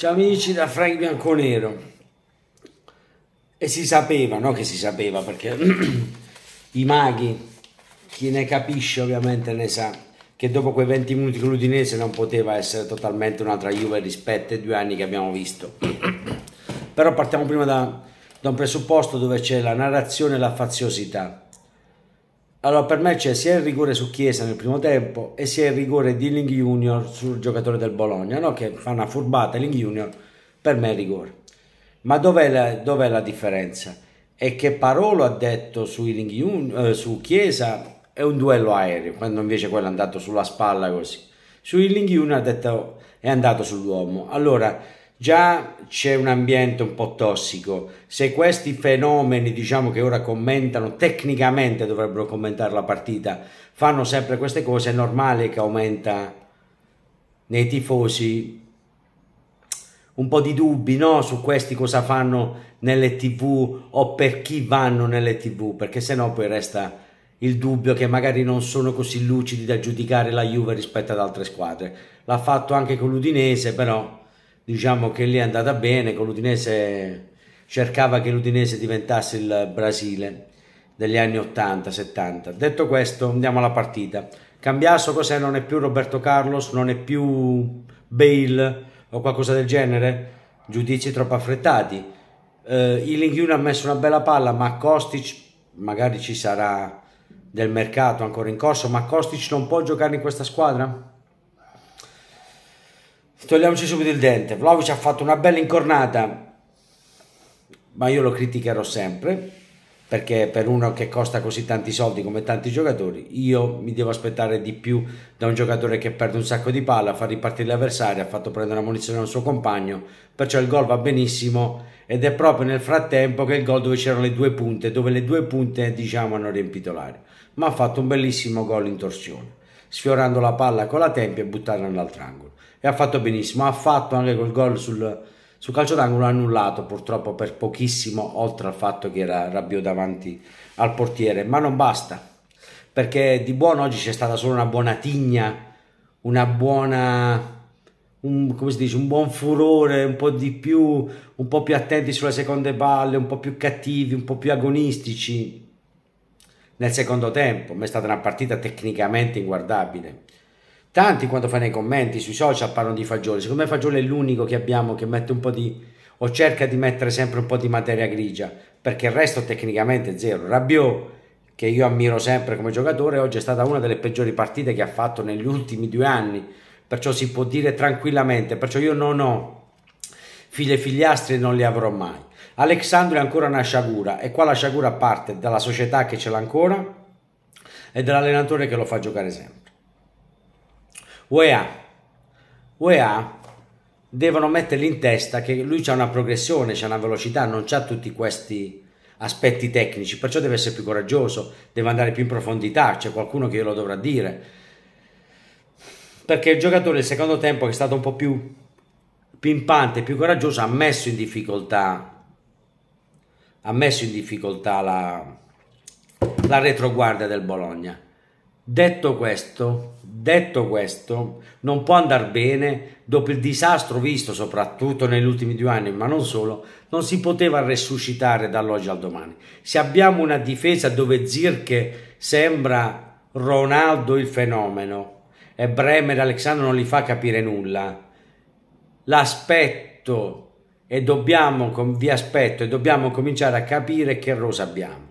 Ciao amici da Frank Bianconero. E si sapeva, no che si sapeva perché i maghi, chi ne capisce ovviamente ne sa che dopo quei 20 minuti con l'Udinese non poteva essere totalmente un'altra Juve rispetto ai due anni che abbiamo visto. Però partiamo prima da, da un presupposto dove c'è la narrazione e la faziosità allora, per me c'è sia il rigore su Chiesa nel primo tempo e sia il rigore di Ling Junior sul giocatore del Bologna, no? che fa una furbata Ling Junior, per me è rigore. Ma dov'è la, dov'è la differenza? È che Parolo ha detto su, Junior, eh, su Chiesa è un duello aereo, quando invece quello è andato sulla spalla così. Su Ling Junior ha detto è andato sull'uomo. Allora, Già c'è un ambiente un po' tossico. Se questi fenomeni, diciamo che ora commentano, tecnicamente dovrebbero commentare la partita, fanno sempre queste cose, è normale che aumenta nei tifosi un po' di dubbi no? su questi cosa fanno nelle tv o per chi vanno nelle tv, perché sennò poi resta il dubbio che magari non sono così lucidi da giudicare la Juve rispetto ad altre squadre. L'ha fatto anche con l'Udinese, però diciamo che lì è andata bene, con l'Udinese cercava che l'Udinese diventasse il Brasile degli anni 80-70. Detto questo, andiamo alla partita. Cambiasso cos'è? Non è più Roberto Carlos, non è più Bale o qualcosa del genere? Giudizi troppo affrettati. Eh, Ilinghune ha messo una bella palla, ma Kostic magari ci sarà del mercato ancora in corso, ma Kostic non può giocare in questa squadra? Togliamoci subito il dente. Vlaovic ha fatto una bella incornata, ma io lo criticherò sempre perché per uno che costa così tanti soldi come tanti giocatori, io mi devo aspettare di più da un giocatore che perde un sacco di palla, fa ripartire l'avversario, ha fatto prendere una munizione al suo compagno, perciò il gol va benissimo ed è proprio nel frattempo che il gol dove c'erano le due punte, dove le due punte diciamo hanno riempito l'aria, ma ha fatto un bellissimo gol in torsione, sfiorando la palla con la tempia e buttarla nell'altro angolo e ha fatto benissimo, ha fatto anche quel gol sul, sul calcio d'angolo annullato purtroppo per pochissimo oltre al fatto che era Rabiot davanti al portiere ma non basta perché di buono oggi c'è stata solo una buona tigna una buona un, come si dice, un buon furore un po' di più un po' più attenti sulle seconde palle un po' più cattivi un po' più agonistici nel secondo tempo ma è stata una partita tecnicamente inguardabile Tanti quando fanno i commenti sui social parlano di fagioli, secondo me fagioli è l'unico che abbiamo che mette un po' di o cerca di mettere sempre un po' di materia grigia, perché il resto tecnicamente è zero. Rabiot, che io ammiro sempre come giocatore, oggi è stata una delle peggiori partite che ha fatto negli ultimi due anni, perciò si può dire tranquillamente, perciò io non ho figli e figliastri e non li avrò mai. Alexandro è ancora una sciagura e qua la sciagura parte dalla società che ce l'ha ancora e dall'allenatore che lo fa giocare sempre. UEA, UEA devono mettergli in testa che lui ha una progressione, c'è una velocità, non ha tutti questi aspetti tecnici, perciò deve essere più coraggioso, deve andare più in profondità, c'è qualcuno che glielo dovrà dire. Perché il giocatore del secondo tempo che è stato un po' più pimpante, più coraggioso, ha messo in difficoltà ha messo in difficoltà la, la retroguardia del Bologna. Detto questo, detto questo, non può andare bene dopo il disastro visto soprattutto negli ultimi due anni, ma non solo, non si poteva resuscitare dall'oggi al domani. Se abbiamo una difesa dove Zirche sembra Ronaldo il fenomeno e Bremer e Alexandro non gli fa capire nulla, l'aspetto e dobbiamo, vi aspetto e dobbiamo cominciare a capire che rosa abbiamo.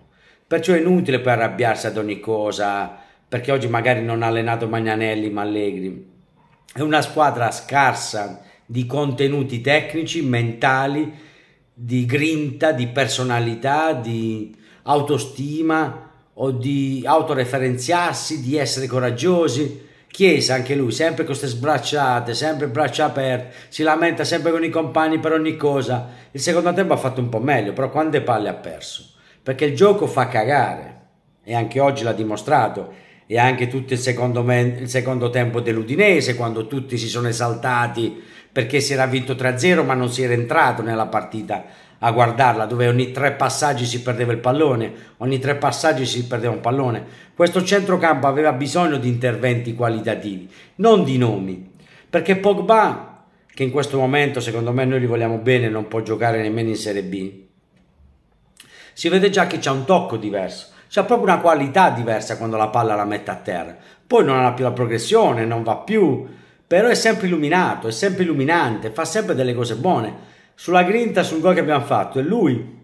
Perciò è inutile per arrabbiarsi ad ogni cosa, perché oggi magari non ha allenato Magnanelli ma Allegri, è una squadra scarsa di contenuti tecnici, mentali, di grinta, di personalità, di autostima o di autoreferenziarsi, di essere coraggiosi. Chiesa anche lui, sempre con queste sbracciate, sempre braccia aperte, si lamenta sempre con i compagni per ogni cosa. Il secondo tempo ha fatto un po' meglio, però quante palle ha perso? Perché il gioco fa cagare e anche oggi l'ha dimostrato e anche tutto il secondo, me, il secondo tempo dell'Udinese, quando tutti si sono esaltati perché si era vinto 3-0 ma non si era entrato nella partita a guardarla, dove ogni tre passaggi si perdeva il pallone, ogni tre passaggi si perdeva un pallone. Questo centrocampo aveva bisogno di interventi qualitativi, non di nomi, perché Pogba, che in questo momento secondo me noi li vogliamo bene, non può giocare nemmeno in Serie B. Si vede già che c'è un tocco diverso c'ha proprio una qualità diversa quando la palla la mette a terra. Poi non ha più la progressione, non va più, però è sempre illuminato, è sempre illuminante, fa sempre delle cose buone. Sulla grinta, sul gol che abbiamo fatto, è lui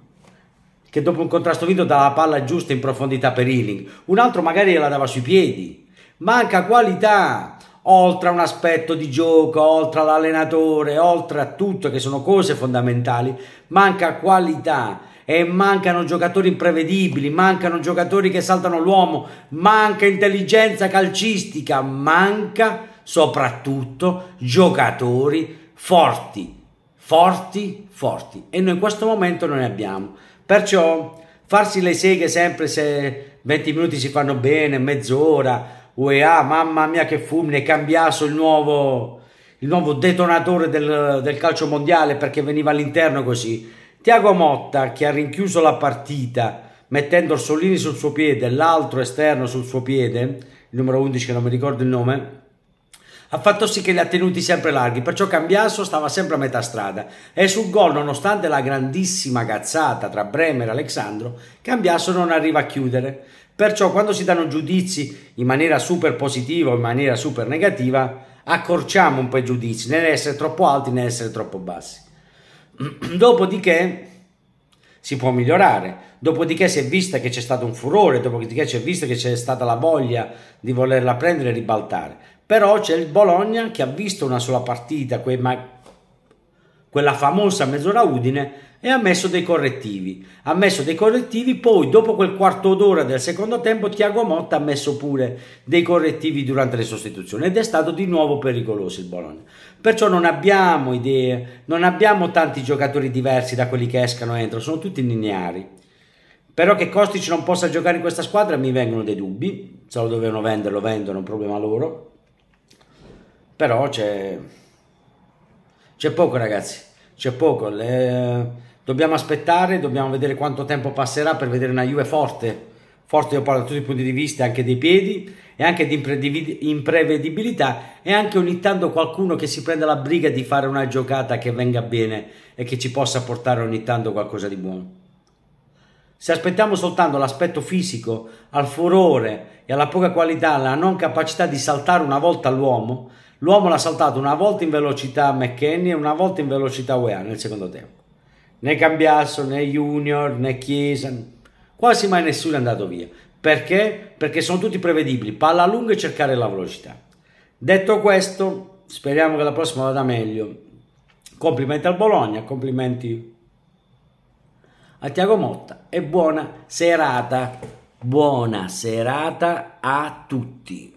che dopo un contrasto vinto dà la palla giusta in profondità per Ealing, un altro magari la dava sui piedi. Manca qualità, oltre a un aspetto di gioco, oltre all'allenatore, oltre a tutto che sono cose fondamentali, manca qualità e mancano giocatori imprevedibili, mancano giocatori che saltano l'uomo, manca intelligenza calcistica, manca soprattutto giocatori forti, forti, forti. E noi in questo momento non ne abbiamo. Perciò farsi le seghe sempre se 20 minuti si fanno bene, mezz'ora, UEA, ah, mamma mia che fulmine, cambiasso il nuovo, il nuovo detonatore del, del calcio mondiale perché veniva all'interno così Tiago Motta, che ha rinchiuso la partita mettendo Orsolini sul suo piede, l'altro esterno sul suo piede, il numero 11 che non mi ricordo il nome, ha fatto sì che li ha tenuti sempre larghi, perciò Cambiasso stava sempre a metà strada e sul gol, nonostante la grandissima cazzata tra Bremer e Alexandro, Cambiasso non arriva a chiudere. Perciò quando si danno giudizi in maniera super positiva o in maniera super negativa, accorciamo un po' i giudizi, né essere troppo alti né essere troppo bassi. Dopodiché si può migliorare, dopodiché si è vista che c'è stato un furore, dopodiché si è vista che c'è stata la voglia di volerla prendere e ribaltare. Però c'è il Bologna che ha visto una sola partita, quella famosa mezz'ora Udine, e ha messo dei correttivi. Ha messo dei correttivi, poi dopo quel quarto d'ora del secondo tempo Tiago Motta ha messo pure dei correttivi durante le sostituzioni ed è stato di nuovo pericoloso il Bologna. Perciò non abbiamo idee, non abbiamo tanti giocatori diversi da quelli che escano e entrano, sono tutti lineari. Però che Kostic non possa giocare in questa squadra mi vengono dei dubbi, se lo dovevano vendere lo vendono, problema loro. Però c'è c'è poco ragazzi, c'è poco. Le... Dobbiamo aspettare, dobbiamo vedere quanto tempo passerà per vedere una Juve forte. Forte io parlo da tutti i punti di vista, anche dei piedi e anche di imprevedibilità e anche ogni tanto qualcuno che si prenda la briga di fare una giocata che venga bene e che ci possa portare ogni tanto qualcosa di buono. Se aspettiamo soltanto l'aspetto fisico, al furore e alla poca qualità, alla non capacità di saltare una volta l'uomo, l'uomo l'ha saltato una volta in velocità McKenny e una volta in velocità UEA nel secondo tempo. Né Cambiasso, né Junior, né Chiesa, quasi mai nessuno è andato via. Perché? Perché sono tutti prevedibili, palla lunga e cercare la velocità. Detto questo, speriamo che la prossima vada meglio. Complimenti al Bologna, complimenti a Tiago Motta e buona serata. Buona serata a tutti.